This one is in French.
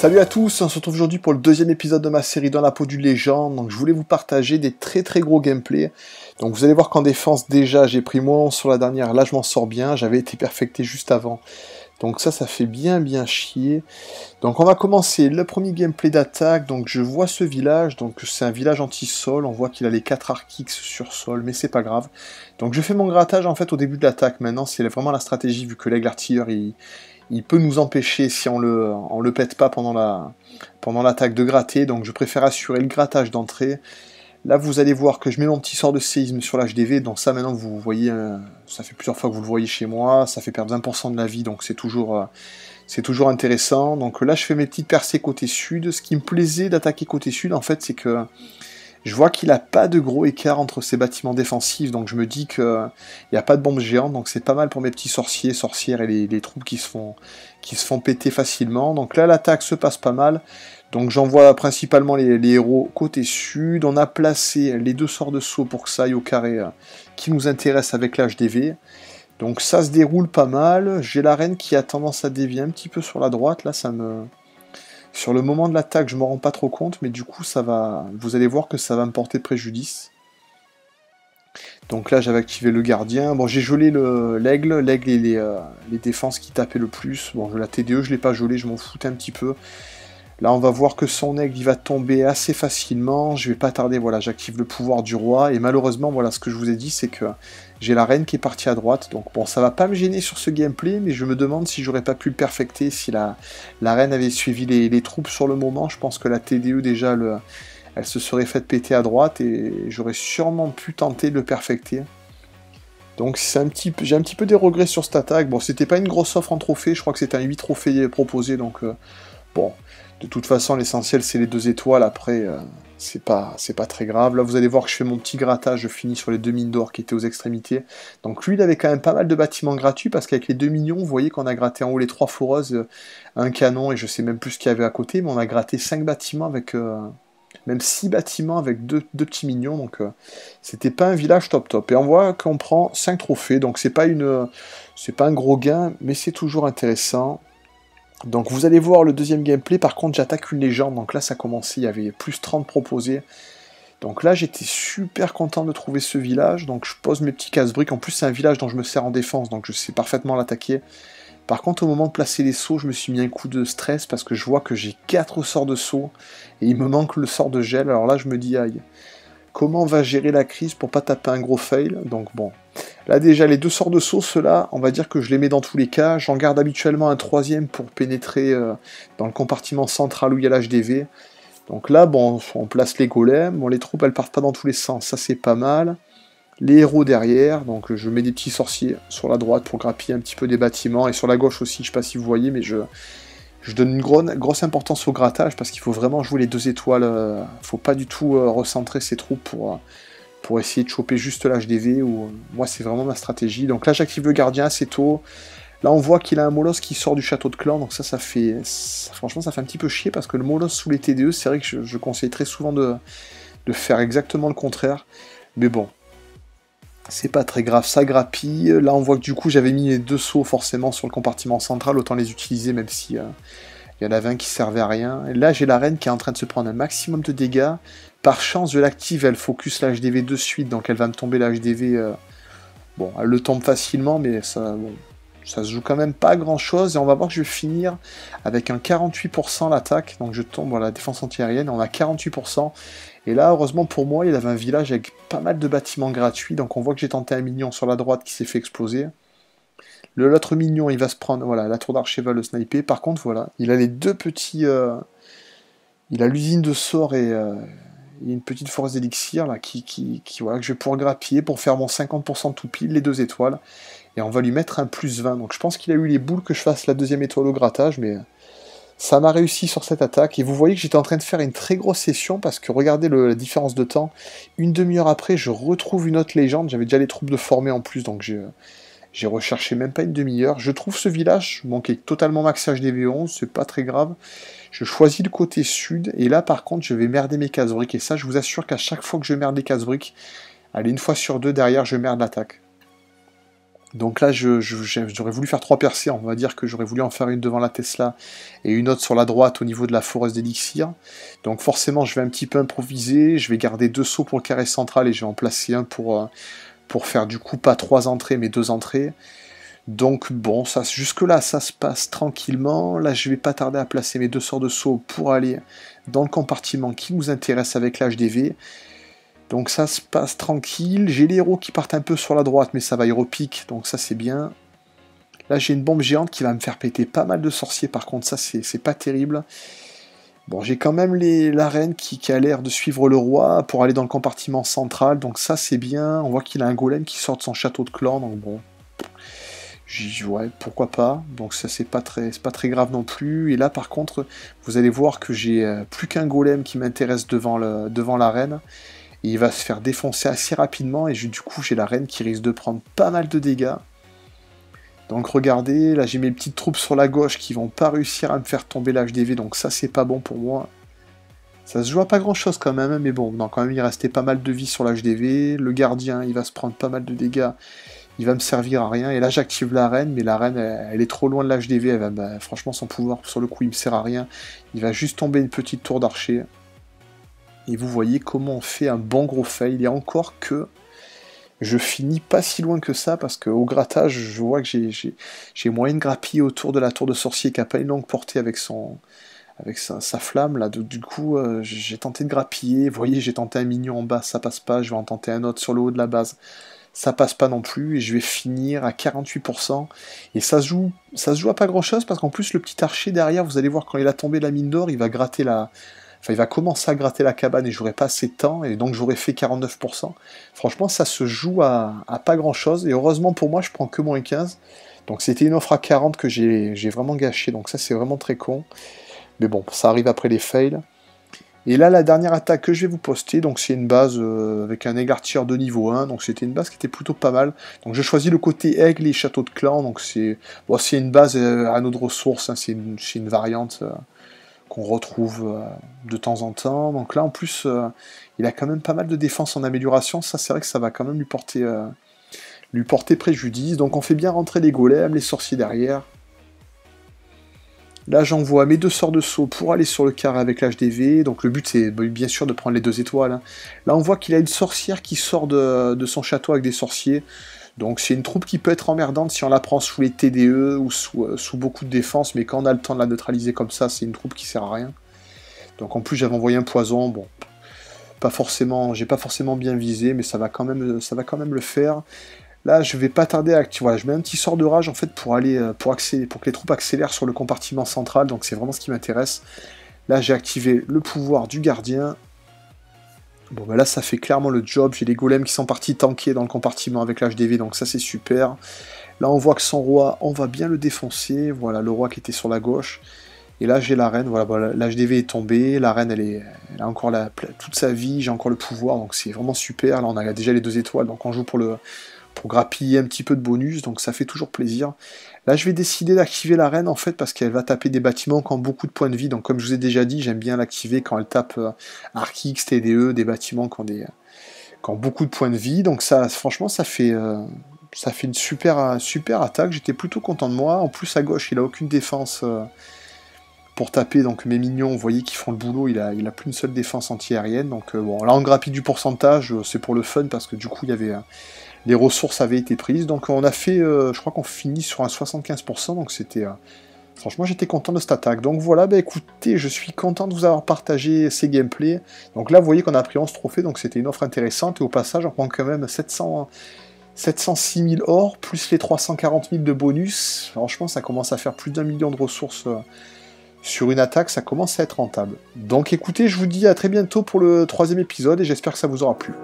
Salut à tous, on se retrouve aujourd'hui pour le deuxième épisode de ma série dans la peau du légende. Donc je voulais vous partager des très très gros gameplay. Donc vous allez voir qu'en défense déjà j'ai pris moins sur la dernière, là je m'en sors bien, j'avais été perfecté juste avant. Donc ça, ça fait bien bien chier. Donc on va commencer le premier gameplay d'attaque. Donc je vois ce village, donc c'est un village anti-sol. On voit qu'il a les 4 arch-x sur sol, mais c'est pas grave. Donc je fais mon grattage en fait au début de l'attaque. Maintenant, c'est vraiment la stratégie, vu que l'aigle artilleur, il, il peut nous empêcher si on le, le pète pas pendant la pendant l'attaque de gratter, donc je préfère assurer le grattage d'entrée. Là vous allez voir que je mets mon petit sort de séisme sur l'HDV, donc ça maintenant vous voyez, euh, ça fait plusieurs fois que vous le voyez chez moi, ça fait perdre 20% de la vie, donc c'est toujours, euh, c'est toujours intéressant. Donc là je fais mes petites percées côté sud, ce qui me plaisait d'attaquer côté sud en fait c'est que je vois qu'il n'a pas de gros écart entre ses bâtiments défensifs, donc je me dis qu'il euh, n'y a pas de bombe géante, donc c'est pas mal pour mes petits sorciers, sorcières et les, troupes qui se, font, qui se font péter facilement. Donc là, l'attaque se passe pas mal. Donc j'envoie principalement les, les, héros côté sud. On a placé les deux sorts de saut pour que ça aille au carré euh, qui nous intéresse avec l'HDV. Donc ça se déroule pas mal. J'ai la reine qui a tendance à dévier un petit peu sur la droite. Là, ça me, sur le moment de l'attaque, je m'en rends pas trop compte, mais du coup, ça va. Vous allez voir que ça va me porter préjudice. Donc là, j'avais activé le gardien. Bon, j'ai gelé l'aigle. L'aigle et euh, les, défenses qui tapaient le plus. Bon, la TDE, je l'ai pas gelé, je m'en foutais un petit peu. Là, on va voir que son aigle, il va tomber assez facilement. Je vais pas tarder. Voilà, j'active le pouvoir du roi. Et malheureusement, voilà, ce que je vous ai dit, c'est que j'ai la reine qui est partie à droite, donc bon, ça va pas me gêner sur ce gameplay, mais je me demande si j'aurais pas pu le perfecter si la, reine avait suivi les, troupes sur le moment. Je pense que la TDE déjà, elle se serait faite péter à droite et j'aurais sûrement pu tenter de le perfecter. Donc c'est un j'ai un petit peu des regrets sur cette attaque. Bon, c'était pas une grosse offre en trophée, je crois que c'était un 8 trophées proposé, donc euh, bon, de toute façon l'essentiel c'est les deux étoiles après. Euh, c'est pas, c'est pas très grave. Là, vous allez voir que je fais mon petit grattage, je finis sur les deux mines d'or qui étaient aux extrémités. Donc lui, il avait quand même pas mal de bâtiments gratuits, parce qu'avec les 2 millions, vous voyez qu'on a gratté en haut les trois foreuses, euh, un canon, et je sais même plus ce qu'il y avait à côté, mais on a gratté 5 bâtiments avec... Euh, même 6 bâtiments avec 2, petits mignons, donc euh, c'était pas un village top top. Et on voit qu'on prend 5 trophées, donc c'est pas, une, c'est pas un gros gain, mais c'est toujours intéressant. Donc vous allez voir le deuxième gameplay, par contre j'attaque une légende, donc là ça a commencé, il y avait plus 30 proposés. Donc là j'étais super content de trouver ce village, donc je pose mes petits casse-briques, en plus c'est un village dont je me sers en défense, donc je sais parfaitement l'attaquer. Par contre au moment de placer les sauts, je me suis mis un coup de stress parce que je vois que j'ai 4 sorts de sauts, et il me manque le sort de gel, alors là je me dis aïe. Comment on va gérer la crise pour pas taper un gros fail Donc bon, Là déjà, les deux sorts de sauce, là, on va dire que je les mets dans tous les cas. J'en garde habituellement un troisième pour pénétrer euh, dans le compartiment central où il y a l'HDV. Donc là, bon, on place les golems. Bon, les troupes, elles partent pas dans tous les sens, ça c'est pas mal. Les héros derrière, donc je mets des petits sorciers sur la droite pour grappiller un petit peu des bâtiments. Et sur la gauche aussi, je sais pas si vous voyez, mais je, donne une grosse importance au grattage parce qu'il faut vraiment jouer les deux étoiles. Euh, faut pas du tout euh, recentrer ses troupes pour pour essayer de choper juste l'HDV. Ou euh, moi, c'est vraiment ma stratégie. Donc là, j'active le gardien assez tôt. Là, on voit qu'il a un molosse qui sort du château de clan, donc ça, ça fait. franchement, ça fait un petit peu chier parce que le molosse sous les TDE, c'est vrai que je, conseille très souvent de, faire exactement le contraire. Mais bon, c'est pas très grave, ça grappille. Là, on voit que du coup, j'avais mis les deux sauts forcément sur le compartiment central, autant les utiliser, même si. Euh, il y a avait un qui servait à rien. Et là, j'ai la reine qui est en train de se prendre un maximum de dégâts. Par chance, je l'active, elle focus l'HDV de suite, donc elle va me tomber l'HDV. Euh, bon, elle le tombe facilement, mais ça, ça se joue quand même pas grand chose. Et on va voir que je vais finir avec un 48% l'attaque. Donc je tombe à la défense antiaérienne, on a 48%. Et là, heureusement pour moi, il avait un village avec pas mal de bâtiments gratuits. Donc on voit que j'ai tenté un mignon sur la droite qui s'est fait exploser. L'autre mignon, il va se prendre. Voilà, la tour d'archer va le sniper. Par contre, voilà, il a les deux petits. Euh, il a l'usine de sort et, euh, une petite forêt d'élixir là, qui, voilà, que je vais pouvoir grappiller pour faire mon 50% tout pile, les deux étoiles. Et on va lui mettre un plus 20. Donc je pense qu'il a eu les boules que je fasse la deuxième étoile au grattage, mais ça m'a réussi sur cette attaque. Et vous voyez que j'étais en train de faire une très grosse session parce que regardez la différence de temps. Une demi-heure après, je retrouve une autre légende. J'avais déjà les troupes de former en plus, donc j'ai euh, j'ai recherché même pas une demi-heure. Je trouve ce village, manquait totalement max HDV11, c'est pas très grave. Je choisis le côté sud, et là par contre je vais merder mes cases briques, et ça je vous assure qu'à chaque fois que je merde les cases briques, allez une fois sur deux derrière je merde l'attaque. Donc là, j'aurais je, voulu faire trois percées. On va dire que j'aurais voulu en faire une devant la Tesla et une autre sur la droite au niveau de la forêt d'élixir. Donc forcément, je vais un petit peu improviser. Je vais garder deux sauts pour le carré central et je vais en placer un pour, euh, pour faire du coup pas trois entrées mais deux entrées. Donc bon, ça jusque-là, ça se passe tranquillement. Là, je vais pas tarder à placer mes deux sorts de saut pour aller dans le compartiment qui nous intéresse avec l'HDV. Donc ça se passe tranquille. J'ai les héros qui partent un peu sur la droite, mais ça va au pique, donc ça c'est bien. Là, j'ai une bombe géante qui va me faire péter pas mal de sorciers, par contre, ça c'est pas terrible. Bon, j'ai quand même les, la reine qui, a l'air de suivre le roi pour aller dans le compartiment central, donc ça c'est bien. On voit qu'il a un golem qui sort de son château de clan, donc bon. Ouais, pourquoi pas. Donc ça c'est pas très pas très grave non plus. Et là par contre, vous allez voir que j'ai euh, plus qu'un golem qui m'intéresse devant, devant la reine. Et il va se faire défoncer assez rapidement et du coup j'ai la reine qui risque de prendre pas mal de dégâts. Donc regardez, là j'ai mes petites troupes sur la gauche qui vont pas réussir à me faire tomber l'HDV, donc ça c'est pas bon pour moi. Ça se joue pas grand chose quand même, hein, mais bon, non, quand même il restait pas mal de vie sur l'HDV, le gardien il va se prendre pas mal de dégâts, il va me servir à rien, et là j'active la reine, mais la reine elle, est trop loin de l'HDV, bah, franchement son pouvoir sur le coup il me sert à rien, il va juste tomber une petite tour d'archer. Et vous voyez comment on fait un bon gros fail, il y a encore que je finis pas si loin que ça parce qu'au grattage, je vois que j'ai moyen de grappiller autour de la tour de sorcier qui a pas une longue portée avec son avec sa, flamme là. Du, coup, euh, j'ai tenté de grappiller. Vous voyez, j'ai tenté un mignon en bas, ça passe pas. Je vais en tenter un autre sur le haut de la base. Ça passe pas non plus et je vais finir à 48%. Et ça joue, ça se joue à pas grand chose parce qu'en plus le petit archer derrière, vous allez voir quand il a tombé la mine d'or, il va gratter la, Enfin, il va commencer à gratter la cabane et j'aurais pas assez de temps et donc j'aurais fait 49%. Franchement, ça se joue à, pas grand chose et heureusement pour moi, je prends que moins 15. Donc c'était une offre à 40 que j'ai vraiment gâché. Donc ça, c'est vraiment très con. Mais bon, ça arrive après les fails. Et là, la dernière attaque que je vais vous poster, donc c'est une base euh, avec un égard de niveau 1, donc c'était une base qui était plutôt pas mal. Donc je choisis le côté aigle et château de clan, donc c'est voici une base euh, à nos ressources. Hein, c'est une, variante. Euh, qu'on retrouve euh, de temps en temps. Donc là, en plus, euh, il a quand même pas mal de défense en amélioration. Ça, c'est vrai que ça va quand même lui porter, euh, lui porter préjudice. Donc on fait bien rentrer les golems, les sorciers derrière. Là, j'envoie mes deux sorts de saut pour aller sur le carré avec l'HDV. Donc, le but, c'est bien sûr de prendre les deux étoiles. Hein. Là, on voit qu'il a une sorcière qui sort de, son château avec des sorciers. Donc c'est une troupe qui peut être emmerdante si on la prend sous les TDE ou euh, sous, beaucoup de défense, mais quand on a le temps de la neutraliser comme ça, c'est une troupe qui sert à rien. Donc en plus j'avais envoyé un poison, bon, pas forcément, j'ai pas forcément bien visé, mais ça va quand même, euh, ça va quand même le faire. Là, je vais pas tarder à activer. je mets un petit sort de rage en fait pour aller, euh, pour pour que les troupes accélèrent sur le compartiment central. Donc c'est vraiment ce qui m'intéresse. Là, j'ai activé le pouvoir du gardien Bon bah là ça fait clairement le job, j'ai les golems qui sont partis tanker dans le compartiment avec l'HDV, donc ça c'est super. Là on voit que son roi, on va bien le défoncer, voilà le roi qui était sur la gauche. Et là j'ai la reine, voilà, l'HDV est tombé, la reine elle, est, elle a encore toute sa vie, j'ai encore le pouvoir, donc c'est vraiment super. Là on a déjà les deux étoiles, donc on joue pour le, pour grappiller un petit peu de bonus, donc ça fait toujours plaisir. Là, je vais décider d'activer la reine en fait parce qu'elle va taper des bâtiments qui ont beaucoup de points de vie. Donc, comme je vous ai déjà dit, j'aime bien l'activer quand elle tape euh, TDE, des bâtiments qui ont, des, qui beaucoup de points de vie. Donc, ça, franchement, ça fait, euh, ça fait une super, super attaque. J'étais plutôt content de moi. En plus, à gauche, il n'a aucune défense euh, pour taper. Donc, mes mignons, vous voyez qu'ils font le boulot. Il a, il a plus une seule défense anti antiaérienne. Donc, euh, bon, là, on grappille du pourcentage. C'est pour le fun parce que du coup, il y avait les ressources avaient été prises. Donc on a fait, euh, je crois qu'on finit sur un 75%, donc c'était... Euh, franchement, j'étais content de cette attaque. Donc voilà, bah, écoutez, je suis content de vous avoir partagé ces gameplays. Donc là, vous voyez qu'on a pris 11 trophées, donc c'était une offre intéressante. Et au passage, on prend quand même 700... 706 000 or, plus les 340 000 de bonus. Franchement, ça commence à faire plus d'un million de ressources euh, sur une attaque, ça commence à être rentable. Donc écoutez, je vous dis à très bientôt pour le troisième épisode et j'espère que ça vous aura plu.